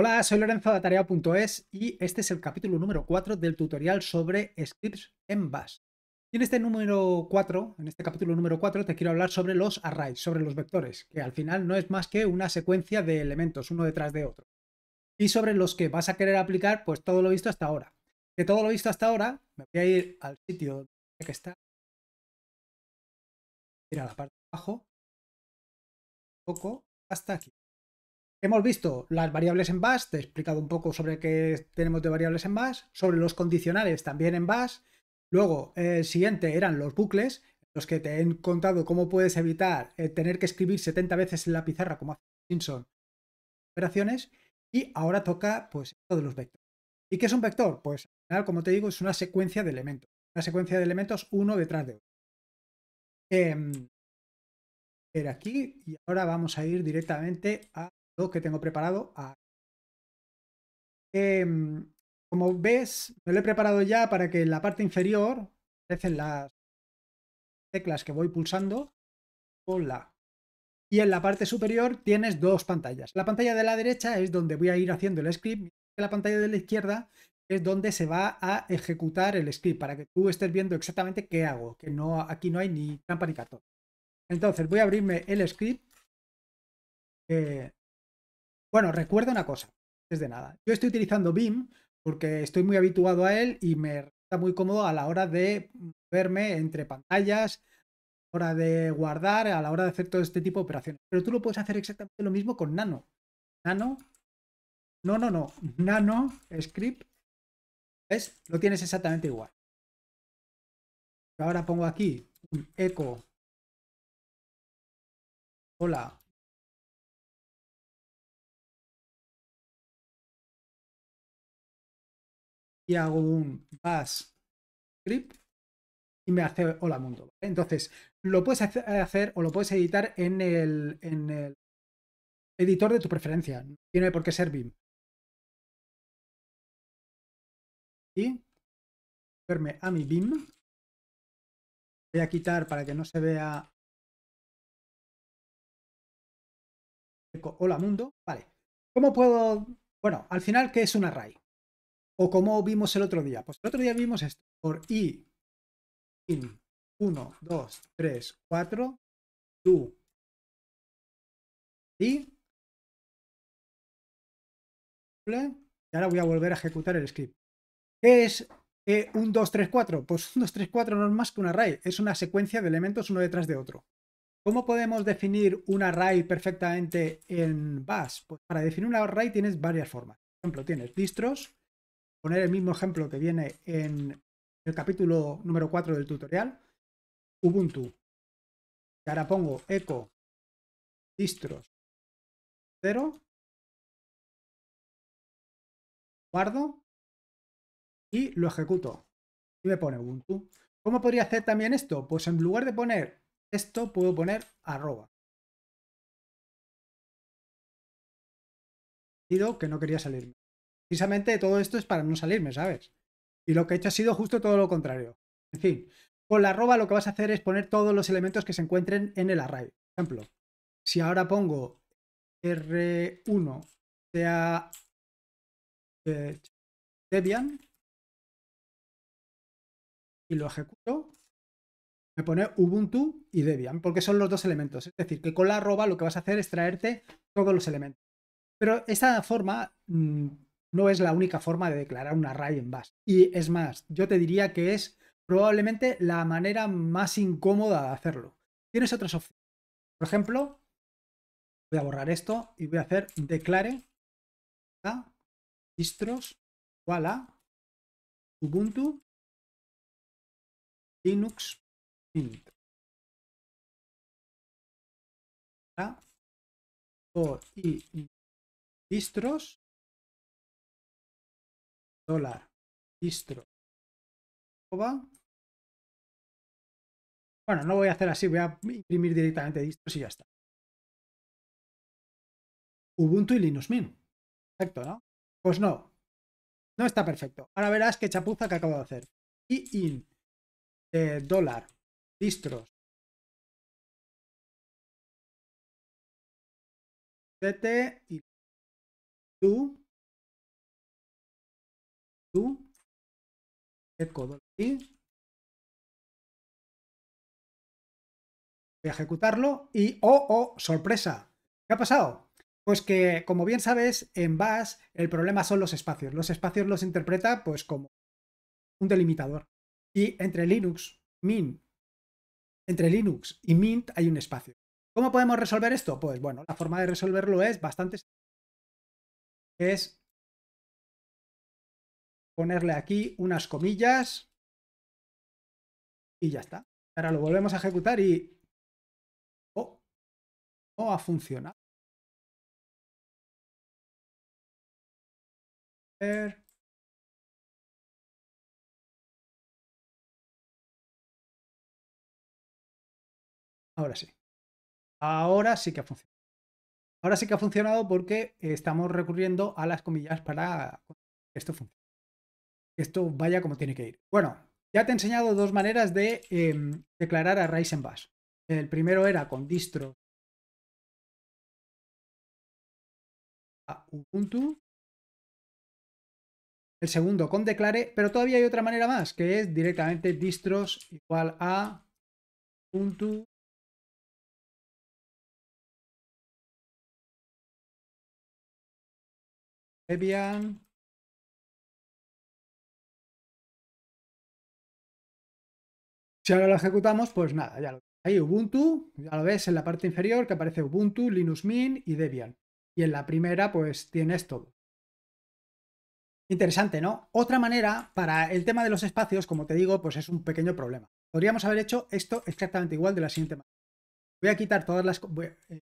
Hola, soy Lorenzo de Tarea.es y este es el capítulo número 4 del tutorial sobre scripts en Bash. Y en este número 4, en este capítulo número 4, te quiero hablar sobre los arrays, sobre los vectores, que al final no es más que una secuencia de elementos uno detrás de otro. Y sobre los que vas a querer aplicar pues todo lo visto hasta ahora. De todo lo visto hasta ahora, me voy a ir al sitio donde que está. mira a la parte de abajo. Un poco hasta aquí. Hemos visto las variables en base te he explicado un poco sobre qué tenemos de variables en Bash, sobre los condicionales también en base Luego, el siguiente eran los bucles, los que te he contado cómo puedes evitar eh, tener que escribir 70 veces en la pizarra como hace Simpson operaciones. Y ahora toca pues esto de los vectores. ¿Y qué es un vector? Pues al final, como te digo, es una secuencia de elementos. Una secuencia de elementos uno detrás de otro. Eh, aquí y ahora vamos a ir directamente a que tengo preparado. A... Em, como ves, me lo he preparado ya para que en la parte inferior aparecen las teclas que voy pulsando con Y en la parte superior tienes dos pantallas. La pantalla de la derecha es donde voy a ir haciendo el script, y la pantalla de la izquierda es donde se va a ejecutar el script para que tú estés viendo exactamente qué hago, que no aquí no hay ni trampa ni cartón. Entonces voy a abrirme el script. Eh, bueno, recuerda una cosa, es de nada. Yo estoy utilizando BIM porque estoy muy habituado a él y me está muy cómodo a la hora de verme entre pantallas, a la hora de guardar, a la hora de hacer todo este tipo de operaciones. Pero tú lo puedes hacer exactamente lo mismo con Nano. Nano. No, no, no. Nano script. ¿Ves? Lo tienes exactamente igual. Ahora pongo aquí un eco. Hola, y hago un bash script y me hace hola mundo. Entonces, lo puedes hacer o lo puedes editar en el, en el editor de tu preferencia. tiene por qué ser BIM. Y verme a mi BIM. Voy a quitar para que no se vea. Hola mundo. Vale. ¿Cómo puedo? Bueno, al final, ¿qué es un array? O como vimos el otro día. Pues el otro día vimos esto. Por i, in, 1, 2, 3, 4, tú y y ahora voy a volver a ejecutar el script. ¿Qué es eh, un 2, 3, 4? Pues un 2, 3, 4 no es más que un array, es una secuencia de elementos uno detrás de otro. ¿Cómo podemos definir un array perfectamente en Bash? Pues para definir un array tienes varias formas. Por ejemplo, tienes distros, poner el mismo ejemplo que viene en el capítulo número 4 del tutorial, Ubuntu. Y ahora pongo eco distros 0, guardo y lo ejecuto. Y me pone Ubuntu. ¿Cómo podría hacer también esto? Pues en lugar de poner esto, puedo poner arroba. que no quería salir precisamente todo esto es para no salirme, ¿sabes? Y lo que he hecho ha sido justo todo lo contrario. En fin, con la arroba lo que vas a hacer es poner todos los elementos que se encuentren en el array. Por ejemplo, si ahora pongo R1 sea eh, Debian y lo ejecuto, me pone Ubuntu y Debian, porque son los dos elementos. Es decir, que con la arroba lo que vas a hacer es traerte todos los elementos. Pero esta forma mm, no es la única forma de declarar un array en Bash. Y es más, yo te diría que es probablemente la manera más incómoda de hacerlo. Tienes otras opciones. Por ejemplo, voy a borrar esto y voy a hacer declare a distros igual a Ubuntu Linux Mint. O y distros dólar distro bueno, no voy a hacer así, voy a imprimir directamente distros y ya está. Ubuntu y Linux Mint. Perfecto, ¿no? Pues no. No está perfecto. Ahora verás qué chapuza que acabo de hacer. Y in eh, dólar distros tt y tú y ejecutarlo y ¡oh, oh! ¡Sorpresa! ¿Qué ha pasado? Pues que, como bien sabes, en Bash el problema son los espacios. Los espacios los interpreta pues como un delimitador. Y entre Linux, Mint entre Linux y mint hay un espacio. ¿Cómo podemos resolver esto? Pues bueno, la forma de resolverlo es bastante es ponerle aquí unas comillas y ya está. Ahora lo volvemos a ejecutar y... Oh, no oh, ha funcionado. Ahora sí. Ahora sí que ha funcionado. Ahora sí que ha funcionado porque estamos recurriendo a las comillas para que esto funcione esto vaya como tiene que ir. Bueno, ya te he enseñado dos maneras de em, declarar a en Bash. El primero era con distro a Ubuntu. El segundo con declare, pero todavía hay otra manera más, que es directamente distros igual a Ubuntu Debian Si ahora lo ejecutamos, pues nada, ya lo Ahí Ubuntu, ya lo ves en la parte inferior que aparece Ubuntu, Linux Mint y Debian. Y en la primera, pues tienes todo. Interesante, ¿no? Otra manera, para el tema de los espacios, como te digo, pues es un pequeño problema. Podríamos haber hecho esto exactamente igual de la siguiente manera. Voy a quitar todas las... Eh,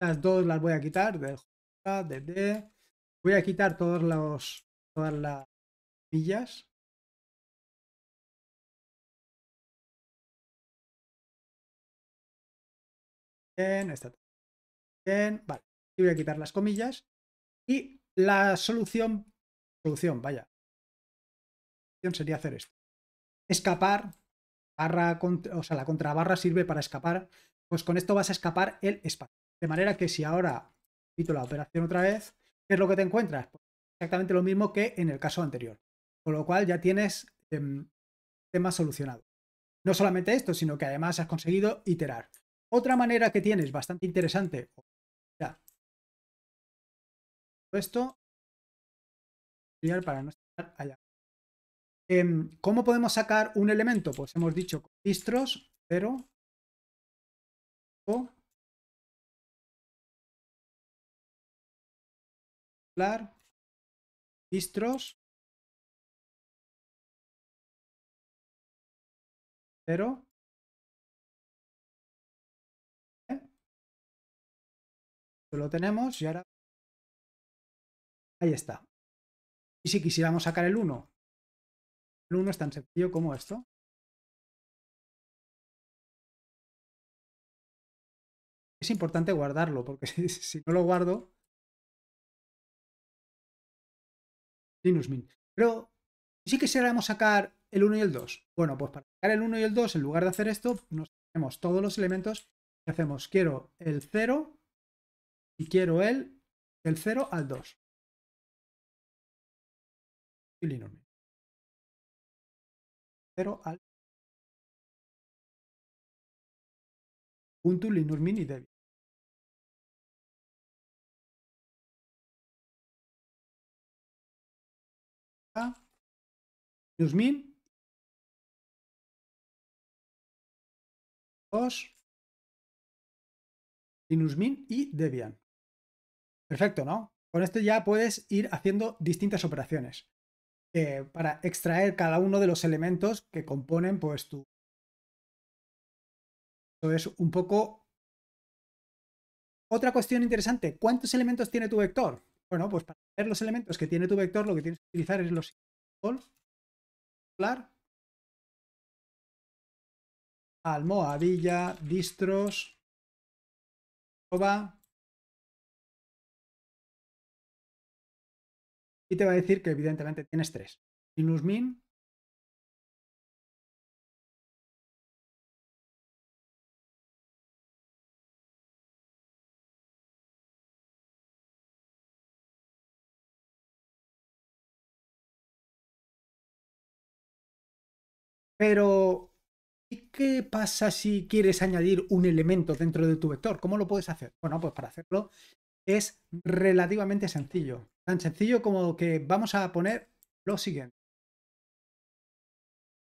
las dos las voy a quitar, del J, del D. Voy a quitar todos los, todas las millas. bien, esta en vale. Y voy a quitar las comillas. Y la solución, solución, vaya, sería hacer esto. Escapar, barra, o sea, la contrabarra sirve para escapar. Pues con esto vas a escapar el espacio. De manera que si ahora quito la operación otra vez, ¿qué es lo que te encuentras? Pues exactamente lo mismo que en el caso anterior. Con lo cual ya tienes el em, tema solucionado. No solamente esto, sino que además has conseguido iterar. Otra manera que tienes bastante interesante. Ya. Esto para no estar allá. Em, ¿Cómo podemos sacar un elemento? Pues hemos dicho distros pero o distros Cero. lo tenemos y ahora ahí está. Y si quisiéramos sacar el 1, el 1 es tan sencillo como esto. Es importante guardarlo, porque si, no lo guardo... Linux Mint. Pero si quisiéramos sacar el 1 y el 2, bueno, pues para sacar el 1 y el 2, en lugar de hacer esto, nos tenemos todos los elementos que hacemos quiero el 0 y quiero el del 0 al 2. Binomial. 0 al punto Linux Mini Debian. Linux Min 2 Linux y Debian. Perfecto, ¿no? Con esto ya puedes ir haciendo distintas operaciones eh, para extraer cada uno de los elementos que componen pues tu... Esto es un poco... Otra cuestión interesante, ¿cuántos elementos tiene tu vector? Bueno, pues para ver los elementos que tiene tu vector, lo que tienes que utilizar es los almohadilla, distros, te va a decir que evidentemente tienes tres. sinus min Pero, ¿y qué pasa si quieres añadir un elemento dentro de tu vector? ¿Cómo lo puedes hacer? Bueno, pues para hacerlo es relativamente sencillo tan sencillo como que vamos a poner lo siguiente.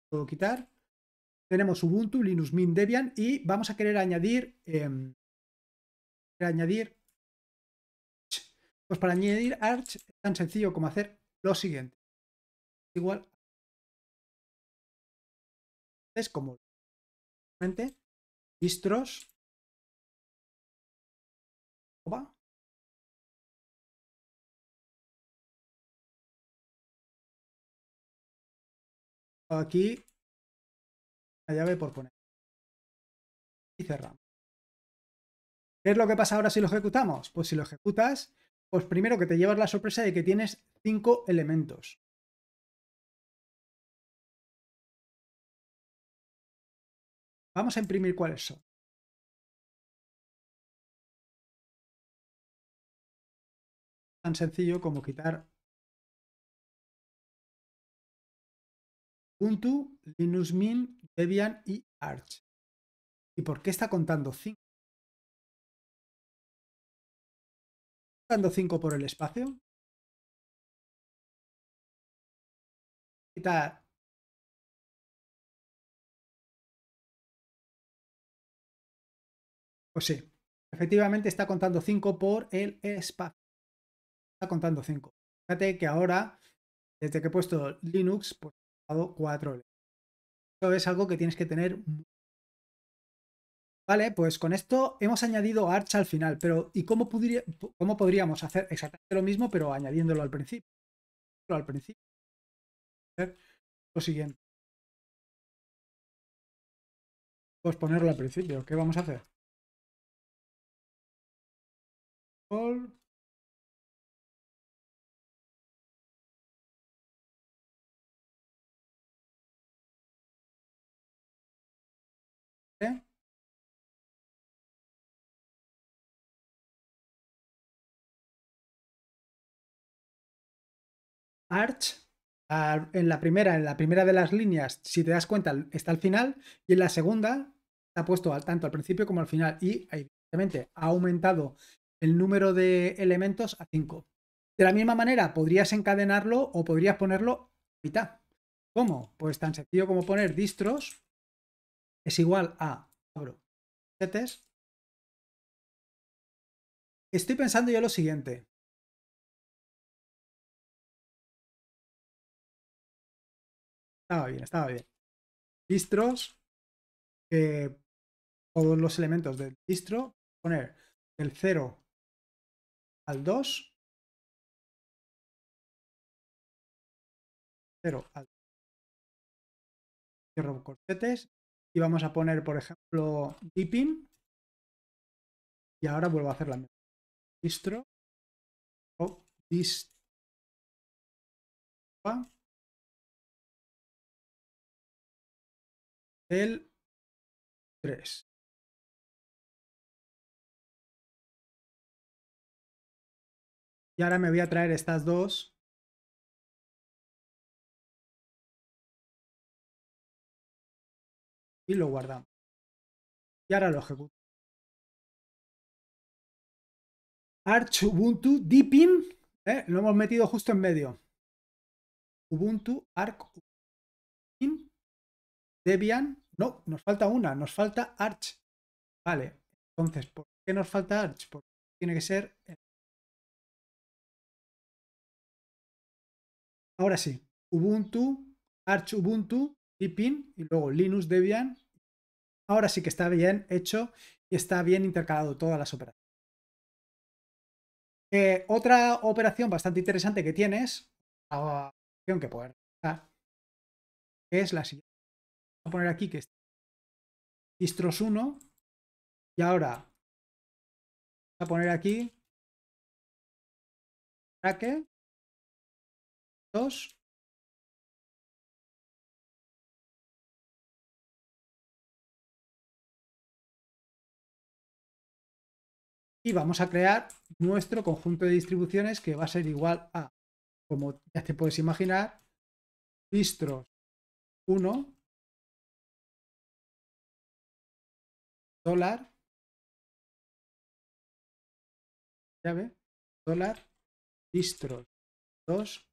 Puedo quitar. Tenemos Ubuntu, Linux Mint, Debian y vamos a querer añadir... Em, añadir... Pues para añadir Arch es tan sencillo como hacer lo siguiente. Igual. Es como... Distros. aquí la llave por poner. Y cerramos. ¿Qué es lo que pasa ahora si lo ejecutamos? Pues si lo ejecutas, pues primero que te llevas la sorpresa de que tienes cinco elementos. Vamos a imprimir cuáles son. Tan sencillo como quitar Ubuntu, Linux Mint, Debian y Arch. ¿Y por qué está contando 5? contando 5 por el espacio? Quitar Pues sí, efectivamente está contando 5 por el espacio. Está contando 5. Fíjate que ahora, desde que he puesto Linux, pues cuatro es algo que tienes que tener. Vale, pues con esto hemos añadido archa al final, pero ¿y cómo, podría, cómo podríamos hacer exactamente lo mismo, pero añadiéndolo al principio? Al principio. Lo siguiente. Pues ponerlo al principio. ¿Qué vamos a hacer? Arch, ah, en la primera, en la primera de las líneas, si te das cuenta, está al final, y en la segunda está puesto al, tanto al principio como al final, y evidentemente ha aumentado el número de elementos a 5. De la misma manera, podrías encadenarlo o podrías ponerlo a mitad. ¿Cómo? Pues tan sencillo como poner distros es igual a, abro, setes. Estoy pensando yo lo siguiente. Estaba bien, estaba bien. Distros, eh, todos los elementos del distro, poner el 0 al 2, 0 al 2, cierro corchetes, y vamos a poner, por ejemplo, dipping, y ahora vuelvo a hacer la misma. Distro, o oh, el 3. Y ahora me voy a traer estas dos. Y lo guardamos. Y ahora lo ejecuto. Arch Ubuntu Deepin. ¿eh? Lo hemos metido justo en medio. Ubuntu Arch Debian no, nos falta una, nos falta Arch. Vale, entonces, ¿por qué nos falta Arch? Porque tiene que ser... Ahora sí, Ubuntu, Arch Ubuntu, Debian y luego Linux Debian. Ahora sí que está bien hecho y está bien intercalado todas las operaciones. Eh, otra operación bastante interesante que tienes, ah, que poder es la siguiente a poner aquí que es distros 1 y ahora a poner aquí traque 2 y vamos a crear nuestro conjunto de distribuciones que va a ser igual a, como ya te puedes imaginar, distros 1 dólar, ve dólar, distro 2.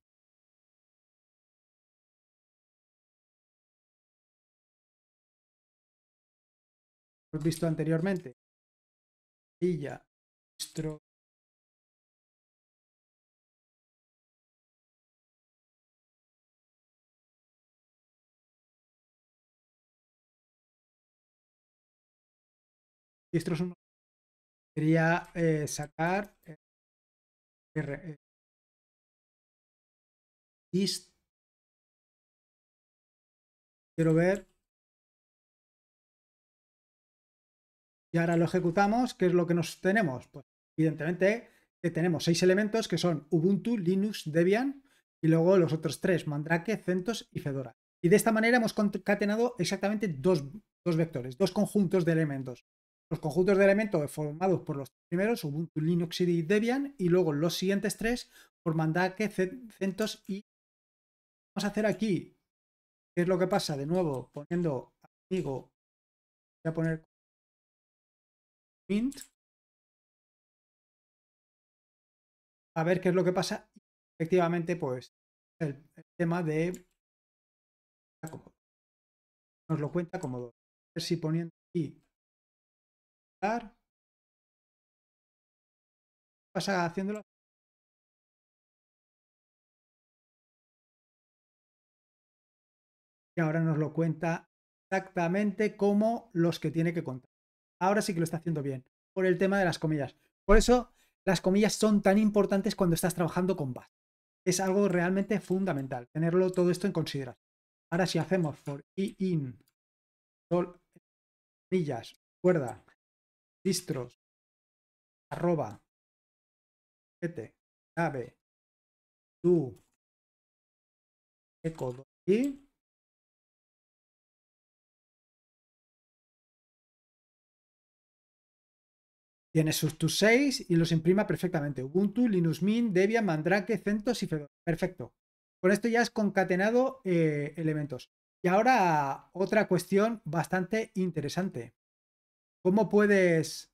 Hemos visto anteriormente, distro, y esto es uno quería eh, sacar eh, eh Quiero ver. Y ahora lo ejecutamos. ¿Qué es lo que nos tenemos? Pues evidentemente que tenemos seis elementos que son Ubuntu, Linux, Debian y luego los otros tres, Mandrake, CentOS y Fedora. Y de esta manera hemos concatenado exactamente dos, dos vectores, dos conjuntos de elementos los conjuntos de elementos formados por los primeros, Ubuntu, Linux y Debian, y luego los siguientes tres por que CentOS y... Vamos a hacer aquí, qué es lo que pasa, de nuevo, poniendo amigo, voy a poner mint, a ver qué es lo que pasa, efectivamente, pues, el, tema de... Nos lo cuenta como dos. A ver si poniendo aquí Pasa haciéndolo. Y ahora nos lo cuenta exactamente como los que tiene que contar. Ahora sí que lo está haciendo bien, por el tema de las comillas. Por eso las comillas son tan importantes cuando estás trabajando con base. Es algo realmente fundamental, tenerlo todo esto en consideración. Ahora si hacemos for i in, sol, comillas, cuerda, distros arroba Ave. tu eco y Tiene sus tus 6 y los imprima perfectamente. Ubuntu, Linux Mint, Debian, Mandrake, Centos y Fedora. Perfecto. Con esto ya has concatenado eh, elementos. Y ahora otra cuestión bastante interesante. ¿Cómo puedes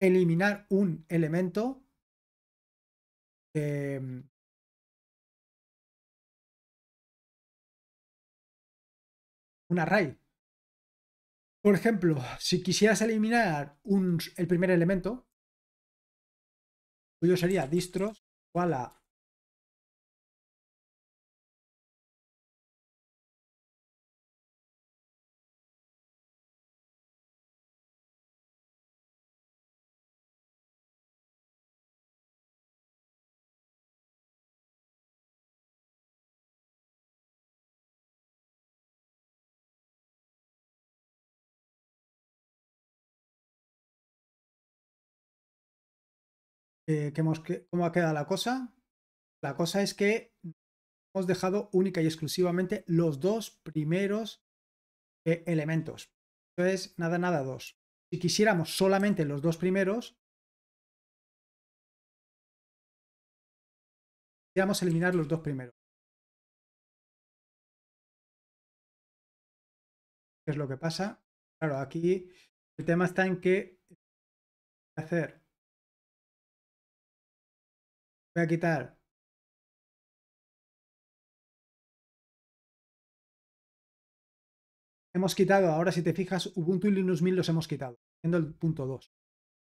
eliminar un elemento de, mm, un array. Por ejemplo, si quisieras eliminar un, el primer elemento, tuyo sería distros igual a Eh, ¿cómo ha quedado la cosa? La cosa es que hemos dejado única y exclusivamente los dos primeros eh, elementos. Entonces, nada, nada, dos. Si quisiéramos solamente los dos primeros, quisiéramos eliminar los dos primeros. ¿Qué es lo que pasa? Claro, aquí el tema está en qué hacer voy a quitar. Hemos quitado, ahora si te fijas, Ubuntu y Linux Mint los hemos quitado, siendo el punto 2.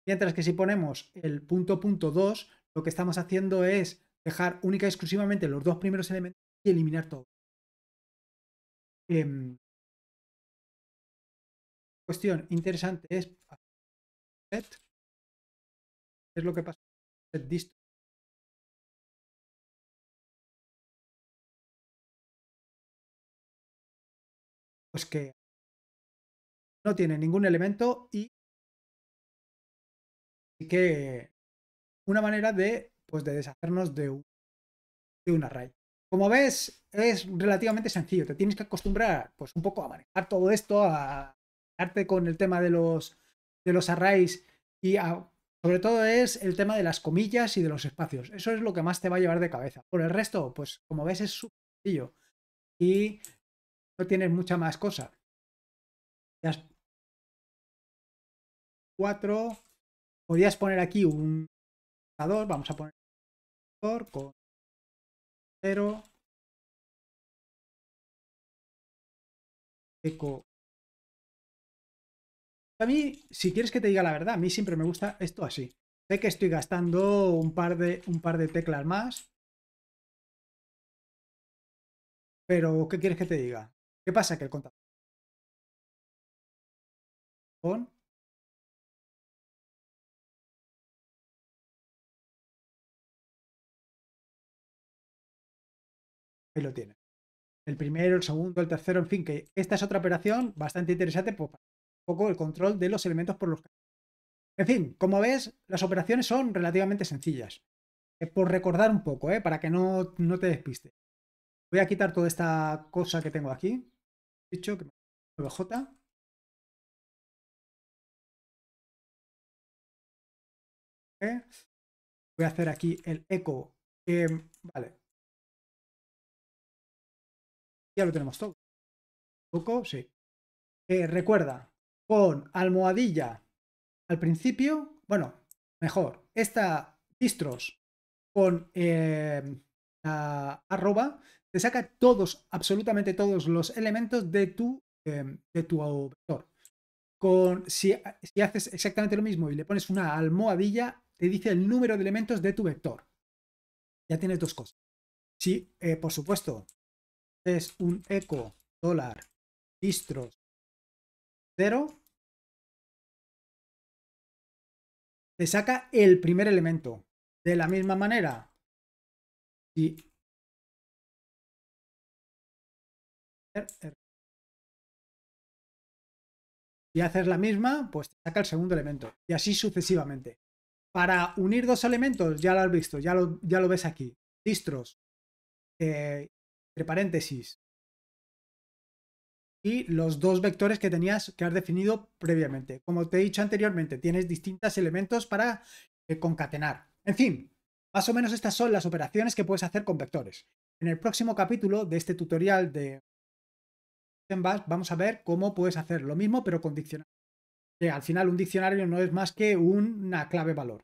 Mientras que si ponemos el punto punto 2, lo que estamos haciendo es dejar única y exclusivamente los dos primeros elementos y eliminar todo. Em, cuestión interesante es es lo que pasa set pues que no tiene ningún elemento y que una manera de, pues de deshacernos de un, de un array. Como ves, es relativamente sencillo. Te tienes que acostumbrar pues, un poco a manejar todo esto, a darte con el tema de los, de los arrays y sobre todo es el tema de las comillas y de los espacios. Eso es lo que más te va a llevar de cabeza. Por el resto, pues como ves, es súper sencillo. Y no tienes mucha más cosa. cuatro, podrías poner aquí un vamos a poner con 0, eco. A mí, si quieres que te diga la verdad, a mí siempre me gusta esto así. Sé que estoy gastando un par de, un par de teclas más. Pero, ¿qué quieres que te diga? ¿Qué pasa? Que el contador con Ahí lo tiene. El primero, el segundo, el tercero, en fin, que esta es otra operación bastante interesante, pues, un poco el control de los elementos por los que... En fin, como ves, las operaciones son relativamente sencillas. Eh, por recordar un poco, eh, para que no, no te despiste. Voy a quitar toda esta cosa que tengo aquí dicho que eh, Voy a hacer aquí el eco. Eh, vale. Ya lo tenemos todo. Poco, sí. Eh, recuerda, con almohadilla al principio, bueno, mejor, esta distros con la arroba te saca todos, absolutamente todos los elementos de tu, em, de tu vector. Con, ah, si, haces exactamente lo mismo y le pones una almohadilla, te dice el número de elementos de tu vector. Ya tienes dos cosas. Si, eh, por supuesto, es un eco dólar distros cero te saca el primer elemento. De la misma manera, si y haces la misma, pues te saca el segundo elemento. Y así sucesivamente. Para unir dos elementos, ya lo has visto, ya lo, ya lo ves aquí. Distros, eh, entre paréntesis. Y los dos vectores que tenías, que has definido previamente. Como te he dicho anteriormente, tienes distintos elementos para eh, concatenar. En fin, más o menos estas son las operaciones que puedes hacer con vectores. En el próximo capítulo de este tutorial de vamos a ver cómo puedes hacer lo mismo, pero con diccionario. al final, un diccionario no es más que una clave valor.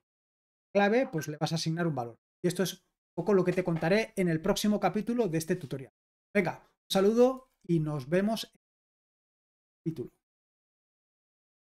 Clave, pues le vas a asignar un valor. Y esto es un poco lo que te contaré en el próximo capítulo de este tutorial. Venga, un saludo y nos vemos en el capítulo.